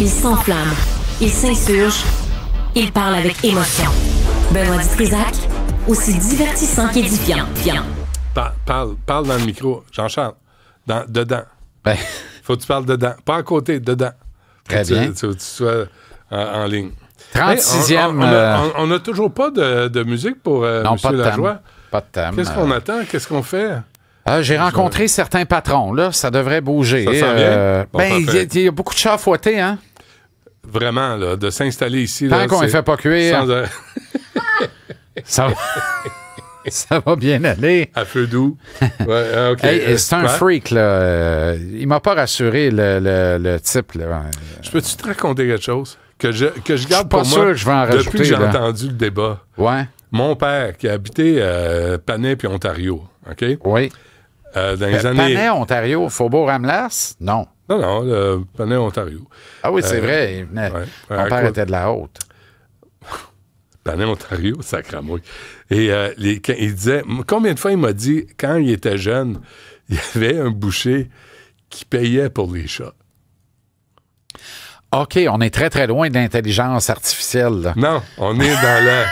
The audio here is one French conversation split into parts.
Il s'enflamme, il s'insurge, il parle avec émotion. Benoît Dutrisac, aussi divertissant qu'édifiant. Parle, parle, parle dans le micro, Jean-Charles. dedans. Ben. Faut que tu parles dedans. Pas à côté, dedans. Très bien. Tu, tu sois euh, en, ligne. 36e. Ben, on n'a euh. toujours pas de, musique pour euh, non, pas de Pas de thème. Qu'est-ce euh. qu'on attend? Qu'est-ce qu'on fait? Ah, j'ai rencontré certains patrons, là. Ça devrait bouger. Ben, il y, a beaucoup de chats à hein? Vraiment, là, de s'installer ici. Tant qu'on ne fait pas cuire. ça, va... bien aller. À feu doux. Ah, c'est un freak, là. Euh, il m'a pas rassuré, le, type. Je peux-tu te raconter quelque chose? Que je, que je garde pour sûr que je vais en depuis j'ai entendu le débat. Ouais. Mon père, qui habitait à euh, Panay puis Ontario, OK? Oui. Euh, dans les années... Panay, Ontario, faubourg ramlas Non. Non, non, le venait Ontario. Ah oui, c'est euh, vrai. Il Mon père était de la haute. Panay Ontario, sacramouille. Et euh, il disait, combien de fois il m'a dit, quand il était jeune, il y avait un boucher qui payait pour les chats. OK, on est très, très loin de l'intelligence artificielle. Non, on est dans la...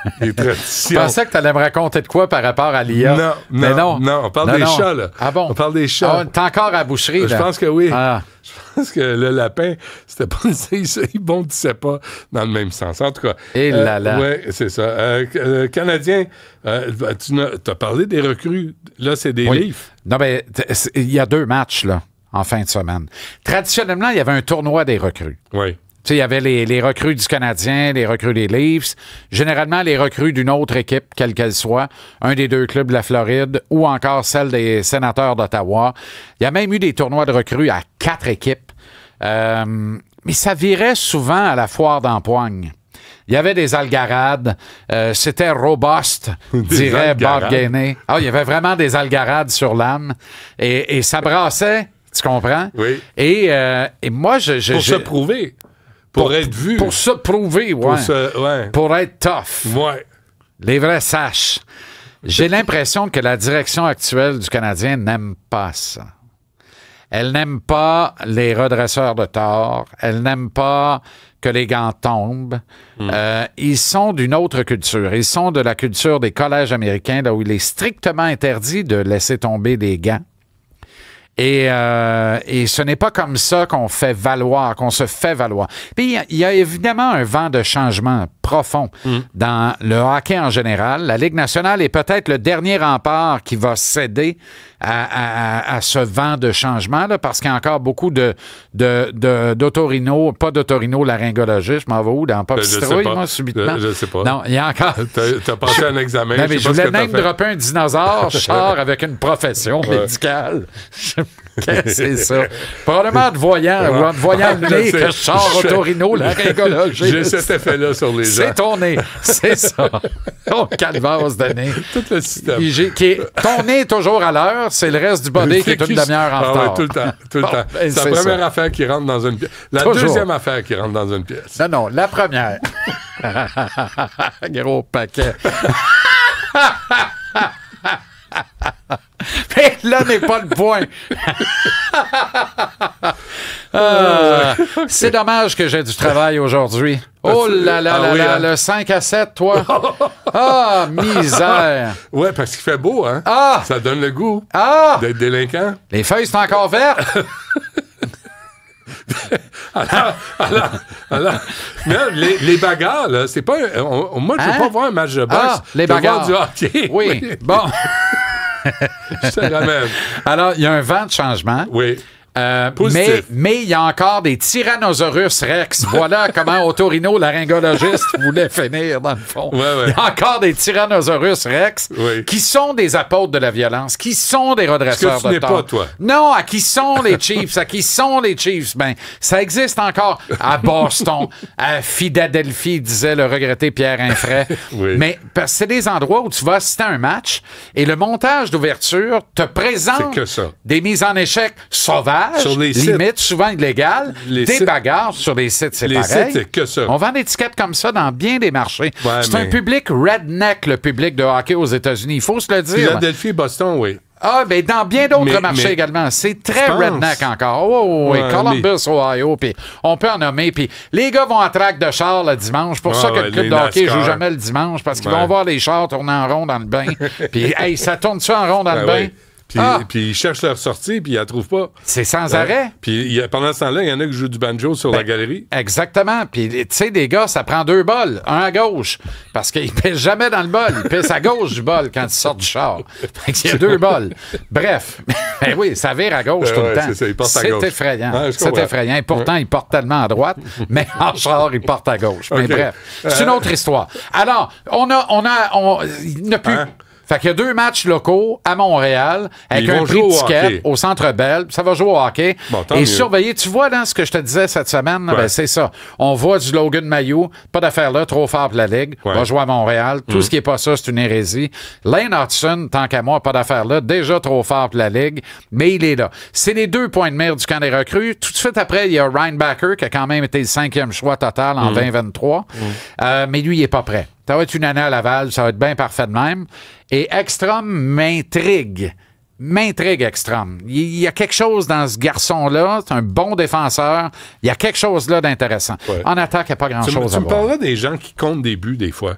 les Je pensais que tu allais me raconter de quoi par rapport à l'IA. Non, Mais non, non, on parle des chats, là. Ah bon? On parle des chats. Tu ah, T'es encore à la boucherie, là. Je pense que oui. Ah. Je pense que le lapin, c'était pas. Il bondissait pas dans le même sens. En tout cas. Et eh là euh, là. Oui, c'est ça. Euh, euh, Canadien, tu as parlé des recrues. Là, c'est des Non, mais il y a deux matchs, là, en fin de semaine. Traditionnellement, il y avait un tournoi des recrues. Oui il y avait les, recrues du Canadien, les recrues des Leafs, généralement les recrues d'une autre équipe, quelle qu'elle soit, un des deux clubs de la Floride ou encore celle des sénateurs d'Ottawa. Il y a même eu des tournois de recrues à quatre équipes. Euh, mais ça virait souvent à la foire d'empoigne. Il y avait des algarades. Euh, c'était robuste, dirait Bob Gainé. Ah, il y avait vraiment des algarades sur l'âme. Et, ça brassait, tu comprends? Oui. Et, euh, moi, je, je. Pour se prouver. Pour, être vu. Pour se prouver, ouais. Pour, être tough. Ouais. Les vrais saches. J'ai l'impression que la direction actuelle du Canadien n'aime pas ça. Elle n'aime pas les redresseurs de tort. Elle n'aime pas que les gants tombent. Hmm. Euh, ils sont d'une autre culture. Ils sont de la culture des collèges américains, là où il est strictement interdit de laisser tomber des gants. Et, euh, et ce n'est pas comme ça qu'on fait valoir, qu'on se fait valoir. Puis il y, a évidemment un vent de changement profond mm. dans le hockey en général. La Ligue nationale est peut-être le dernier rempart qui va céder à, à, à ce vent de changement, là, parce qu'il y a encore beaucoup de, de, de pas d'autorino laryngologiste, je m'en vais où, dans Pop moi, subitement. Je, sais pas. Non, il y a encore... T'as passé un examen, non, mais je, je voulais même dropper un dinosaure, char avec une profession médicale. c'est ça. Probablement de voyant en voyant le ah, nez que la rigolade. J'ai cet effet-là sur les yeux. C'est ton nez, c'est ça. Oh, ton calvasse de nez. Tout le système. Qui ton nez est toujours à l'heure, c'est le reste du bonnet qui est une demi-heure en ah retard. tout le temps. Tout le temps. Ben, c'est la première affaire qui rentre dans une pièce. La deuxième affaire qui rentre dans une pièce. Non, non, la première. Gros paquet là n'est pas le point. Euh, ah, c'est dommage que j'ai du travail aujourd'hui. Ah, oh là là ah hein. le 5 à 7, toi. ah, misère. Ouais, parce qu'il fait beau, hein? Ah! Ça donne le goût ah! d'être délinquant. Les feuilles sont encore vertes. alors, alors, les, bagarres, c'est pas. moi, je veux hein? pas voir un match de boxe. les bagarres. oui. Bon. Alors, il y a un vent de changement. Oui. Euh, mais mais il y a encore des Tyrannosaurus Rex. Voilà comment Autorino laryngologiste voulait finir dans le fond. Il y a encore des Tyrannosaurus Rex qui sont des apôtres de la violence, qui sont des redresseurs de tort. Non, à qui sont les Chiefs, à qui sont les Chiefs Ben, ça existe encore à Boston, à Philadelphie, disait le regretté Pierre Infray. Mais c'est des endroits où tu vas assister un match et le montage d'ouverture te présente des mises en échec sauvages les limite, souvent illégales, des bagarres sur des sites, c'est pareil. On vend des tickets comme ça dans bien des marchés. c'est un public redneck, le public de hockey aux États-Unis, il faut se le dire. Philadelphie, Boston, oui. Ah, ben dans bien d'autres marchés également. C'est très redneck encore. Oh, oh, oh oui, Columbus, Ohio, puis on peut en nommer. Puis les gars vont à traque de chars le dimanche. pour ah ça que le club de hockey ne joue jamais le dimanche, parce qu'ils vont voir les chars tourner en rond dans le bain. puis, hey, ça tourne-tu en rond dans le ben bain? Ah! Puis, ils cherchent leur sortie, puis ils la trouvent pas. C'est sans euh, arrêt. Puis pendant ce temps-là, il y en a qui jouent du banjo sur la ben, galerie. Exactement. Puis, tu sais, des gars, ça prend deux bols. Un à gauche, parce qu'ils pèsent jamais dans le bol. Ils pèsent à gauche du bol quand ils sortent du char. Fait y a deux bols. Bref. Ben oui, ça vire à gauche ben tout le temps. C'est effrayant. Ah, c'est effrayant. Et pourtant, ils portent tellement à droite, mais en char, ils portent à gauche. Mais bref, c'est une euh, autre histoire. Alors, on a... On a on, il n'a plus... Hein? Fait qu'il y a deux matchs locaux à Montréal avec un prix ticket au, Centre Bell. Ça va jouer au hockey. et surveiller, tu vois dans ce que je te disais cette semaine, ben, c'est ça. On voit du Logan Mayou, pas d'affaire là, trop fort pour la Ligue. Ouais. Va jouer à Montréal. Tout mm. ce qui est pas ça, c'est une hérésie. Lane Hudson, tant qu'à moi, pas d'affaire là, déjà trop fort pour la Ligue, mais il est là. C'est les deux points de mire du camp des recrues. Tout de suite après, il y a Ryan Backer qui a quand même été le cinquième choix total en 2023. Mm. Mm. Euh, mais lui, il est pas prêt. Ça va être une année à Laval, ça va être bien parfait de même. Et Ekstrom m'intrigue. M'intrigue extrême. Il y a quelque chose dans ce garçon-là. C'est un bon défenseur. Il y a quelque chose là d'intéressant. En attaque, il n'y a pas grand-chose à voir. Tu me parleras des gens qui comptent des buts des fois.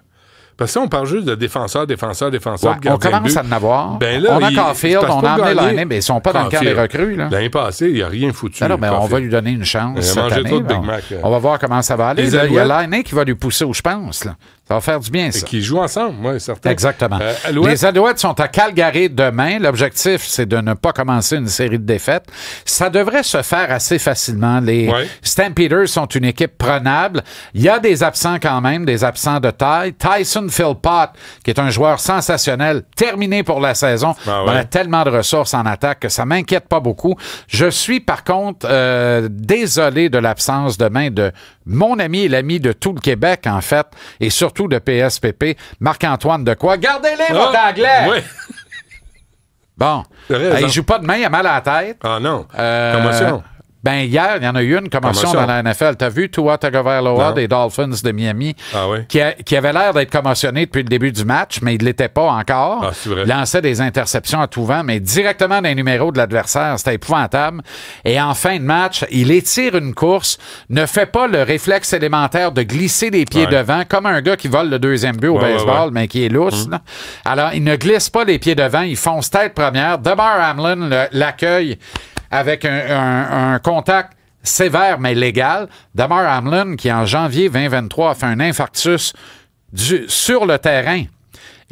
Parce que on parle juste de défenseur, défenseur, défenseur. on commence à en avoir. Ben on a Caulfield, on a emmené l'année, mais ils ne sont pas dans le camp des recrues. L'année passée, il n'y a rien foutu. on va lui donner une chance. cette année, on, Big Mac, on va voir comment ça va aller. il y a l'année qui va lui pousser où je pense. Ça va faire du bien, ça. Et qui jouent ensemble, oui, certainement. Exactement. Euh, Les Alouettes sont à Calgary demain. L'objectif, c'est de ne pas commencer une série de défaites. Ça devrait se faire assez facilement. Les Stampeders sont une équipe prenable. Il y a des absents quand même, des absents de taille. Tyson Philpott, qui est un joueur sensationnel, terminé pour la saison. Ah On a tellement de ressources en attaque que ça m'inquiète pas beaucoup. Je suis, par contre, euh, désolé de l'absence demain de mon ami et l'ami de tout le Québec, en fait, et surtout de PSPP, Marc-Antoine de quoi? Gardez-les, ah, votre anglais! Oui. Bon. il joue pas de main, il a mal à la tête. Ah non. ça euh, non? Ben hier, il y en a eu une commotion, dans la NFL. T'as vu Tua Tagovailoa des Dolphins de Miami ah qui, avait l'air d'être commotionné depuis le début du match, mais il ne l'était pas encore. Ah, il lançait des interceptions à tout vent, mais directement dans les numéros de l'adversaire. C'était épouvantable. Et en fin de match, il étire une course, ne fait pas le réflexe élémentaire de glisser les pieds devant, comme un gars qui vole le deuxième but au baseball, mais qui est lousse. Hum. Alors, il ne glisse pas les pieds devant, il fonce tête première. Demar Hamlin l'accueille avec un, contact sévère mais légal. Damar Hamlin, qui en janvier 2023 a fait un infarctus du, sur le terrain.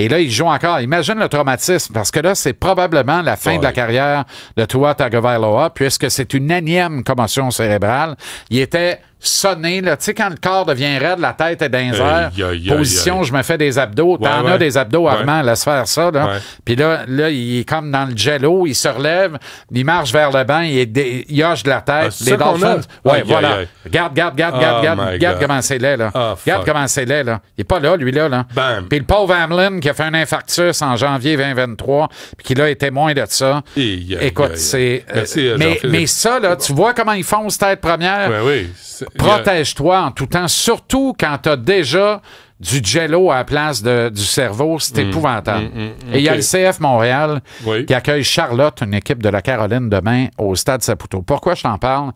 Et là, il joue encore. Imagine le traumatisme, parce que là, c'est probablement la fin de la carrière de Tua Tagovailoa, puisque c'est une énième commotion cérébrale. Il était sonner, là, tu sais, quand le corps devient raide, la tête est dans position, je me fais des abdos, t'en as des abdos, Armand, laisse faire ça, là. Puis là, là, il est comme dans le jello, il se relève, il marche vers le banc, il, hoche de la tête, ah, les Dolphins, ouais, voilà, regarde, regarde, regarde, regarde, garde regarde, oh comment c'est laid, là, ah, comment c'est laid, là, il est pas là, lui, là, là. Puis le pauvre Hamlin qui a fait un infarctus en janvier 2023, puis qui, là, est témoin de ça, écoute, c'est... Euh, euh, mais, mais ça, là, tu vois comment ils font, cette tête première? Ben oui. Protège-toi en tout temps, surtout quand tu as déjà du jello à la place du cerveau, c'est mm. épouvantable. Mm, mm, Et il y a le CF Montréal qui accueille Charlotte, une équipe de la Caroline demain au Stade Saputo. Pourquoi je t'en parle?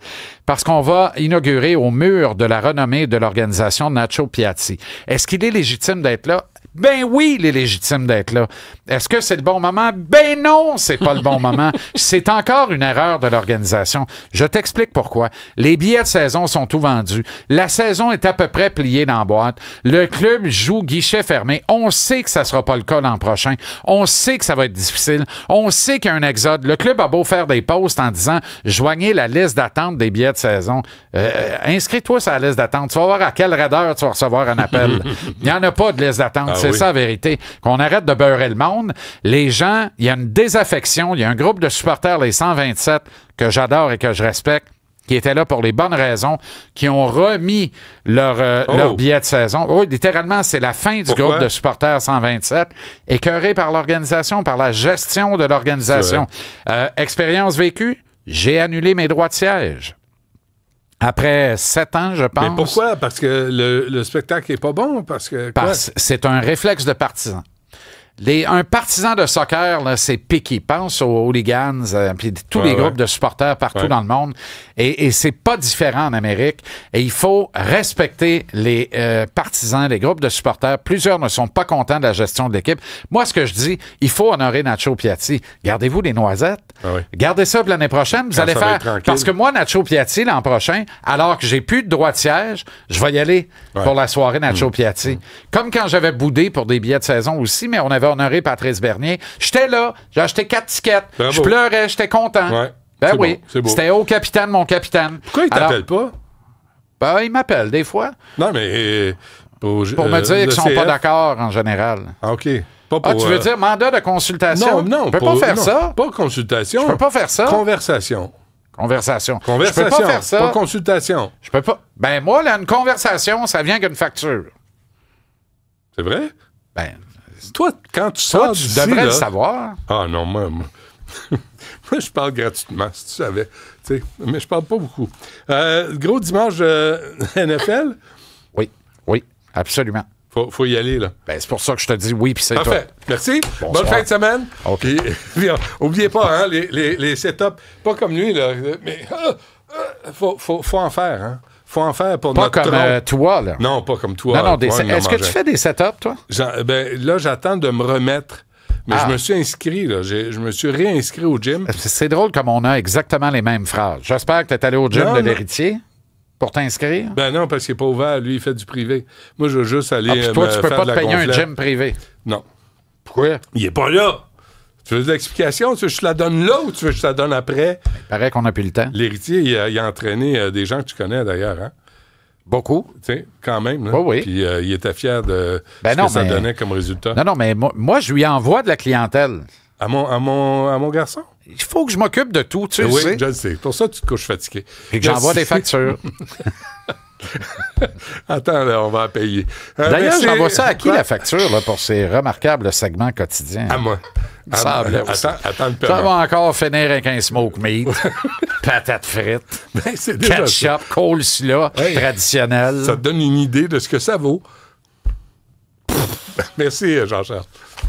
Parce qu'on va inaugurer au mur de la renommée de l'organisation Nacho Piazzi. Est-ce qu'il est légitime d'être là? Ben oui, il est légitime d'être là. Est-ce que c'est le bon moment? Ben non, c'est pas le bon moment. C'est encore une erreur de l'organisation. Je t'explique pourquoi. Les billets de saison sont tout vendus. La saison est à peu près pliée dans la boîte. Le club joue guichet fermé. On sait que ça sera pas le cas l'an prochain. On sait que ça va être difficile. On sait qu'il y a un exode. Le club a beau faire des posts en disant joignez la liste d'attente des billets de saison. Euh, inscris-toi sur la liste d'attente. Tu vas voir à quelle raideur tu vas recevoir un appel. Il n'y en a pas de liste d'attente. Ah c'est ça la vérité. Qu'on arrête de beurrer le monde. Les gens, il y a une désaffection. Il y a un groupe de supporters, les 127, que j'adore et que je respecte qui étaient là pour les bonnes raisons, qui ont remis leur, euh, oh. leur billet de saison. Oui, littéralement, c'est la fin du groupe de supporters 127, écœuré par l'organisation, par la gestion de l'organisation. Euh, expérience vécue, j'ai annulé mes droits de siège. Après sept ans, je pense. Mais pourquoi? Parce que le, le spectacle est pas bon? Parce que. c'est un réflexe de partisan. Les, un partisan de soccer, c'est piqué. Pense aux hooligans, euh, puis tous les groupes de supporters partout dans le monde. Et, c'est pas différent en Amérique. Et il faut respecter les euh, partisans, les groupes de supporters. Plusieurs ne sont pas contents de la gestion de l'équipe. Moi, ce que je dis, il faut honorer Nacho Piatti. Gardez-vous les noisettes. Ah Gardez ça pour l'année prochaine. Vous allez faire. Parce que moi, Nacho Piatti, l'an prochain, alors que j'ai plus de droit de siège, je vais y aller pour la soirée Nacho mm. Piatti. Mm. Comme quand j'avais boudé pour des billets de saison aussi, mais on avait honoré Patrice Bernier. J'étais là, j'ai acheté quatre tickets. Je pleurais, j'étais content. Ben oui, c'était au capitaine, mon capitaine. Pourquoi il t'appelle pas? Ben, il m'appelle des fois. Non, mais. Euh, pour, me euh, dire qu'ils sont pas d'accord en général. Ah, OK. ah, tu veux euh, dire mandat de consultation? Non, non. Je peux pas faire ça. Pas consultation. Je peux pas faire ça. Conversation. Conversation. Conversation. Je peux pas faire ça. Pas consultation. Je peux pas. Ben, moi, là, une conversation, ça vient qu'une facture. C'est vrai? Ben, toi, quand tu sors tu devrais le savoir. Ah non, moi, moi, je parle gratuitement, si tu savais. mais je parle pas beaucoup. Euh, gros dimanche euh, NFL? Oui, oui, absolument. Faut, faut y aller, là. Ben, c'est pour ça que je te dis oui, puis c'est Parfait. Merci. Bonne fin de semaine. OK. oubliez pas, hein, les, set les, pas comme lui, là, mais euh, faut, faut en faire, hein faut en faire pour pas comme euh, toi, là. Non, pas comme toi. Non, non, est-ce que tu fais des setups, toi? Ben, là, j'attends de me remettre. Mais je ah. me suis inscrit, là. Je me suis réinscrit au gym. Euh, c'est drôle comme on a exactement les mêmes phrases. J'espère que tu es allé au gym de l'héritier pour t'inscrire. Ben non, parce qu'il n'est pas ouvert. Lui, il fait du privé. Moi, je veux juste aller. Ah, puis toi, euh, tu peux pas te payer un gym privé. Non. Pourquoi? Il n'est pas là. Tu veux de l'explication? Tu veux que je te la donne là ou tu veux que je te la donne après? Il paraît qu'on n'a plus le temps. L'héritier, il, a entraîné euh, des gens que tu connais d'ailleurs, hein? Beaucoup. Tu sais, quand même. oui. Puis euh, il était fier de ben ce que ça donnait comme résultat. Non, non, mais moi, je lui envoie de la clientèle. À mon, à mon, garçon? Il faut que je m'occupe de tout, tu sais. Oui, je le sais. Pour ça, tu te couches fatigué. Et que j'envoie des factures. Attends, on va en payer. Euh, D'ailleurs, D'ailleurs, j'envoie ça à qui la facture pour ces remarquables segments quotidiens? À moi. Ah, attends, attends le Ça va encore finir avec un smoke meat, patates frites, ben, ketchup, ça. là, traditionnel. Ça donne une idée de ce que ça vaut. Merci, Jean-Charles.